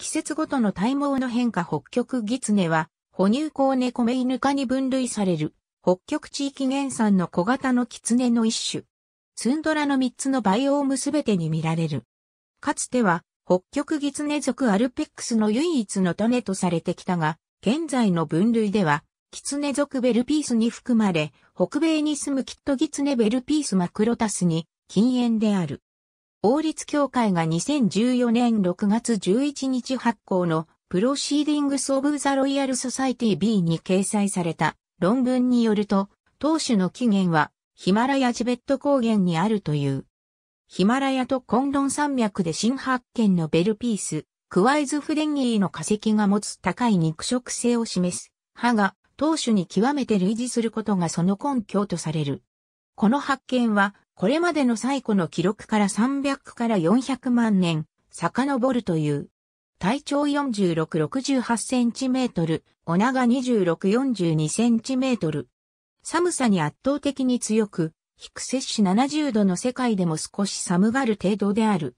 季節ごとの体毛の変化北極狐は、哺乳項猫メイヌ科に分類される、北極地域原産の小型の狐の一種。ツンドラの3つのバイオームすべてに見られる。かつては、北極狐属アルペックスの唯一の種とされてきたが、現在の分類では、狐属ベルピースに含まれ、北米に住むキット狐ベルピースマクロタスに禁煙である。王立協会が2014年6月11日発行のプロシーディングス・オブ・ザ・ロイヤル・ソサイティ B に掲載された論文によると、当主の起源はヒマラヤチベット高原にあるという。ヒマラヤとコンロン山脈で新発見のベルピース、クワイズフレンギーの化石が持つ高い肉食性を示す歯が当主に極めて類似することがその根拠とされる。この発見はこれまでの最古の記録から300から400万年、遡るという。体長4668センチメートル、お長2642センチメートル。寒さに圧倒的に強く、低摂氏70度の世界でも少し寒がる程度である。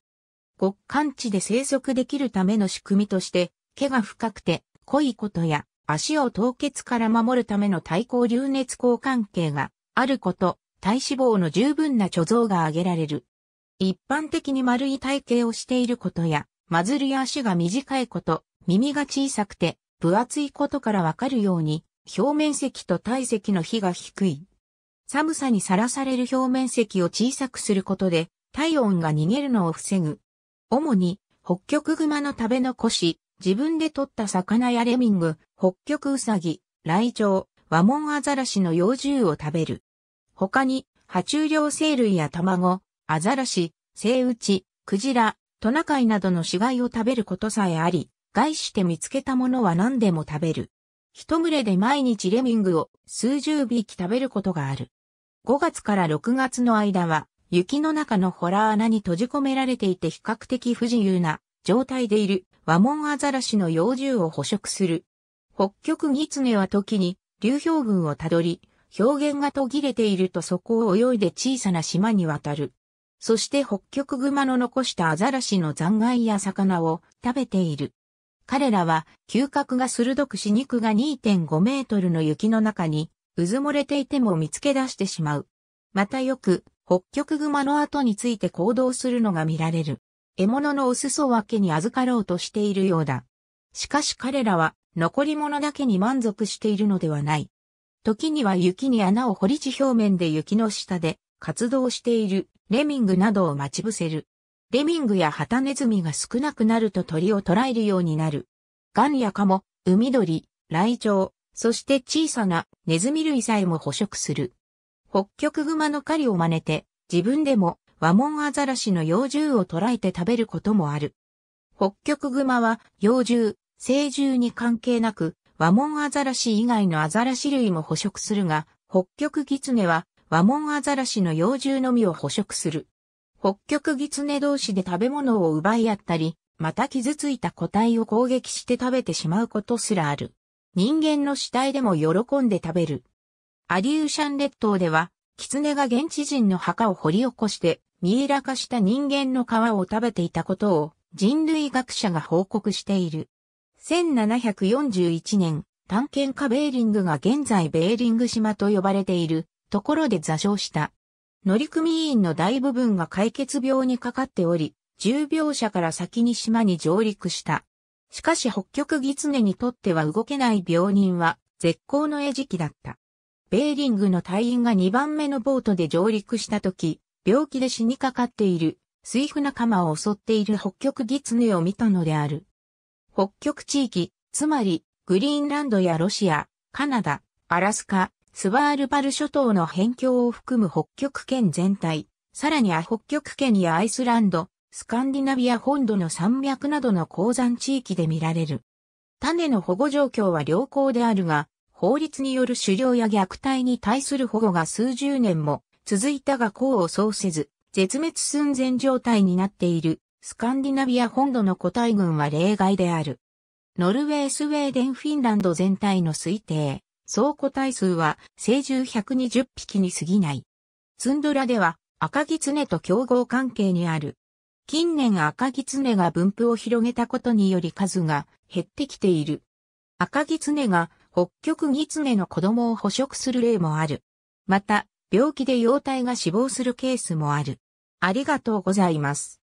極寒地で生息できるための仕組みとして、毛が深くて濃いことや足を凍結から守るための対抗流熱交換系があること、体脂肪の十分な貯蔵が挙げられる。一般的に丸い体型をしていることや、マズルや足が短いこと、耳が小さくて、分厚いことからわかるように、表面積と体積の比が低い。寒さにさらされる表面積を小さくすることで、体温が逃げるのを防ぐ。主に、北極熊の食べ残し、自分で取った魚やレミング、北極ウサギ、ライチョウ、ワモンアザラシの幼獣を食べる。他に、爬虫両生類や卵、アザラシ、セイウチ、クジラ、トナカイなどの死骸を食べることさえあり、害して見つけたものは何でも食べる。一群れで毎日レミングを数十匹食べることがある。5月から6月の間は、雪の中のホラー穴に閉じ込められていて比較的不自由な状態でいるワモンアザラシの幼獣を捕食する。北極ギツネは時に流氷群をたどり、表現が途切れているとそこを泳いで小さな島に渡る。そして北極熊の残したアザラシの残骸や魚を食べている。彼らは嗅覚が鋭くし肉が2.5メートルの雪の中にうずもれていても見つけ出してしまう。またよく北極熊の後について行動するのが見られる。獲物のお裾分けに預かろうとしているようだ。しかし彼らは残り物だけに満足しているのではない。時には雪に穴を掘り地表面で雪の下で活動しているレミングなどを待ち伏せる。レミングやハタネズミが少なくなると鳥を捕らえるようになる。ガンやカモ、海鳥、ライチョウ、そして小さなネズミ類さえも捕食する。北極熊の狩りを真似て、自分でもワモンアザラシの幼獣を捕らえて食べることもある。北極熊は幼獣、成獣に関係なく、ワモンアザラシ以外のアザラシ類も捕食するが、北極ギツネはワモンアザラシの幼獣のみを捕食する。北極ギツネ同士で食べ物を奪い合ったり、また傷ついた個体を攻撃して食べてしまうことすらある。人間の死体でも喜んで食べる。アリューシャン列島では、キツネが現地人の墓を掘り起こして、ミイラ化した人間の皮を食べていたことを人類学者が報告している。1741年、探検家ベーリングが現在ベーリング島と呼ばれているところで座礁した。乗組員の大部分が解決病にかかっており、重病者から先に島に上陸した。しかし北極狐にとっては動けない病人は絶好の餌食だった。ベーリングの隊員が2番目のボートで上陸した時、病気で死にかかっている、水夫仲間を襲っている北極狐を見たのである。北極地域、つまり、グリーンランドやロシア、カナダ、アラスカ、スワールバル諸島の辺境を含む北極圏全体、さらには北極圏やアイスランド、スカンディナビア本土の山脈などの鉱山地域で見られる。種の保護状況は良好であるが、法律による狩猟や虐待に対する保護が数十年も続いたが功を奏せず、絶滅寸前状態になっているスカンディナビア本土の個体群は例外である。ノルウェー、スウェーデン、フィンランド全体の推定、総個体数は、成獣120匹に過ぎない。ツンドラでは、赤ギツネと競合関係にある。近年赤ギツネが分布を広げたことにより数が減ってきている。赤ギツネが北極ギツネの子供を捕食する例もある。また、病気で幼体が死亡するケースもある。ありがとうございます。